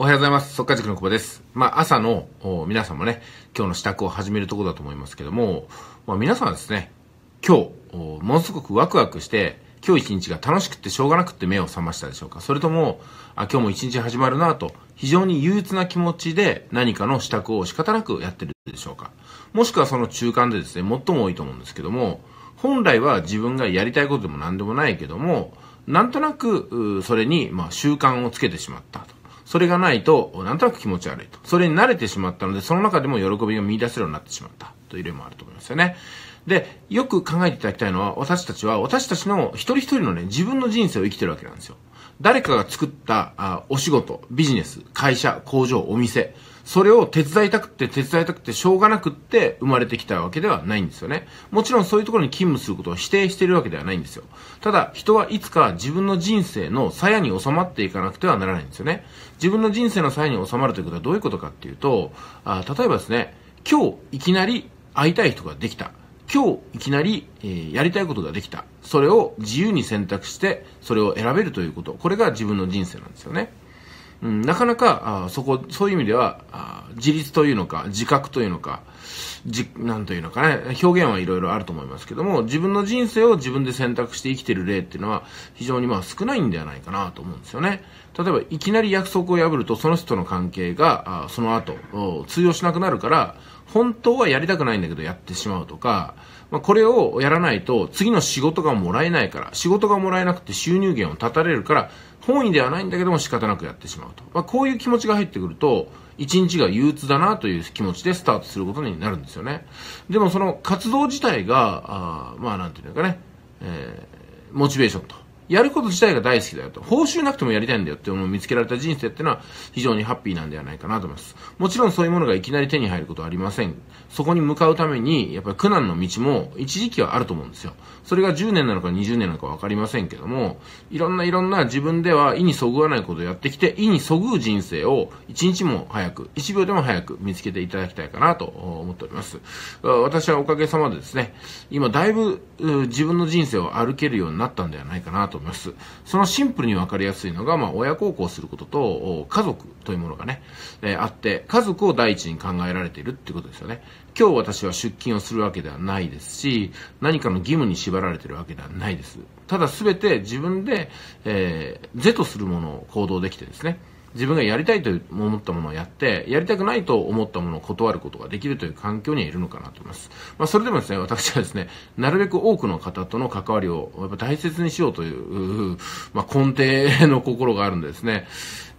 おはようございます。速稼塾の久保です。まあ、朝の皆さんもね、今日の支度を始めるところだと思いますけども、まあ、皆さんはですね、今日、ものすごくワクワクして、今日一日が楽しくてしょうがなくて目を覚ましたでしょうかそれとも、あ、今日も一日始まるなと、非常に憂鬱な気持ちで何かの支度を仕方なくやってるでしょうかもしくはその中間でですね、最も多いと思うんですけども、本来は自分がやりたいことでも何でもないけども、なんとなく、それに、まあ、習慣をつけてしまったと。それがないと、なんとなく気持ち悪いと。それに慣れてしまったので、その中でも喜びが見出せるようになってしまった。という例もあると思いますよね。で、よく考えていただきたいのは、私たちは、私たちの一人一人のね、自分の人生を生きてるわけなんですよ。誰かが作った、あお仕事、ビジネス、会社、工場、お店、それを手伝いたくって手伝いたくてしょうがなくって生まれてきたわけではないんですよね。もちろんそういうところに勤務することを否定しているわけではないんですよ。ただ人はいつか自分の人生の鞘に収まっていかなくてはならないんですよね。自分の人生の鞘に収まるということはどういうことかっていうと、あ例えばですね、今日いきなり会いたい人ができた。今日いきなり、えー、やりたいことができた。それを自由に選択して、それを選べるということ。これが自分の人生なんですよね。うん、なかなかあそこそういう意味ではあ自立というのか自覚というのか、じ、なんというのかね、表現はいろいろあると思いますけども、自分の人生を自分で選択して生きてる例っていうのは、非常にまあ少ないんではないかなと思うんですよね。例えば、いきなり約束を破ると、その人との関係が、あその後、通用しなくなるから、本当はやりたくないんだけどやってしまうとか、まあ、これをやらないと次の仕事がもらえないから、仕事がもらえなくて収入源を断たれるから、本意ではないんだけども仕方なくやってしまうと。まあ、こういう気持ちが入ってくると、一日が憂鬱だなという気持ちでスタートすることになるんですよね。でもその活動自体が、あまあなんていうのかね、えー、モチベーションとやること自体が大好きだよと。報酬なくてもやりたいんだよって思う見つけられた人生ってのは非常にハッピーなんではないかなと思います。もちろんそういうものがいきなり手に入ることはありません。そこに向かうために、やっぱり苦難の道も一時期はあると思うんですよ。それが10年なのか20年なのかわかりませんけども、いろんないろんな自分では意にそぐわないことをやってきて、意にそぐう人生を一日も早く、一秒でも早く見つけていただきたいかなと思っております。私はおかげさまでですね、今だいぶ自分の人生を歩けるようになったんではないかなと思います。そのシンプルに分かりやすいのが、まあ、親孝行することと、家族というものがね、えー、あって、家族を第一に考えられているってことですよね。今日私は出勤をするわけではないですし、何かの義務に縛られてるわけではないです。ただ全て自分で、えー、是とするものを行動できてですね、自分がやりたいと思ったものをやって、やりたくないと思ったものを断ることができるという環境にはいるのかなと思います。まあ、それでもですね、私はですね、なるべく多くの方との関わりをやっぱ大切にしようという、まあ、根底の心があるんですね、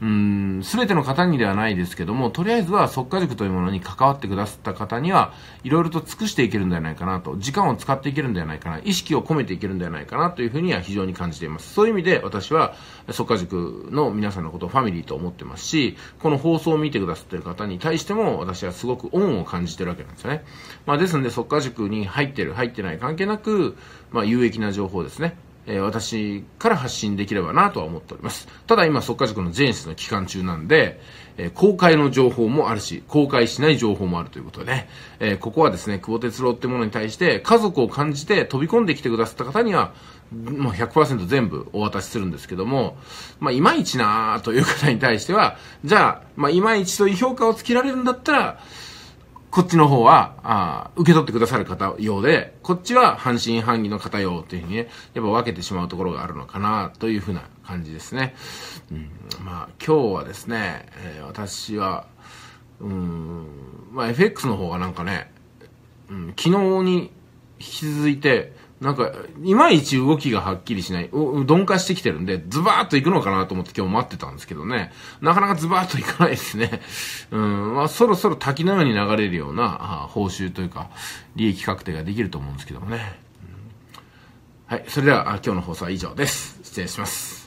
うん、すべての方にではないですけども、とりあえずは即家塾というものに関わってくださった方には、いろいろと尽くしていけるんではないかなと、時間を使っていけるんではないかな、意識を込めていけるんではないかなというふうには非常に感じています。そういう意味で私は、即家塾の皆さんのことをファミリーと思ってますし、この放送を見てくださってる方に対しても私はすごく恩を感じてるわけなんですよね。まあ、ですので、速化塾に入ってる、入ってない関係なく、まあ、有益な情報ですね。え私から発信できればなとは思っております。ただ今、速化塾のジェネスの期間中なんで、え公開の情報もあるし、公開しない情報もあるということでね、えここはですね、久保哲郎ってものに対して、家族を感じて飛び込んできてくださった方には、もう100%全部お渡しするんですけども、まあ、いまいちなという方に対しては、じゃあ、まあ、いまいちという評価をつけられるんだったら、こっちの方は、あ受け取ってくださる方用で、こっちは半信半疑の方用というふうにね、やっぱ分けてしまうところがあるのかな、というふうな感じですね。うん、まあ、今日はですね、えー、私は、うん、まあ FX の方がなんかね、うん、昨日に引き続いて、なんか、いまいち動きがはっきりしない、鈍化してきてるんで、ズバーっと行くのかなと思って今日待ってたんですけどね。なかなかズバーっと行かないですね。うん、まあ、そろそろ滝のように流れるような、あ報酬というか、利益確定ができると思うんですけどもね。うん、はい、それでは今日の放送は以上です。失礼します。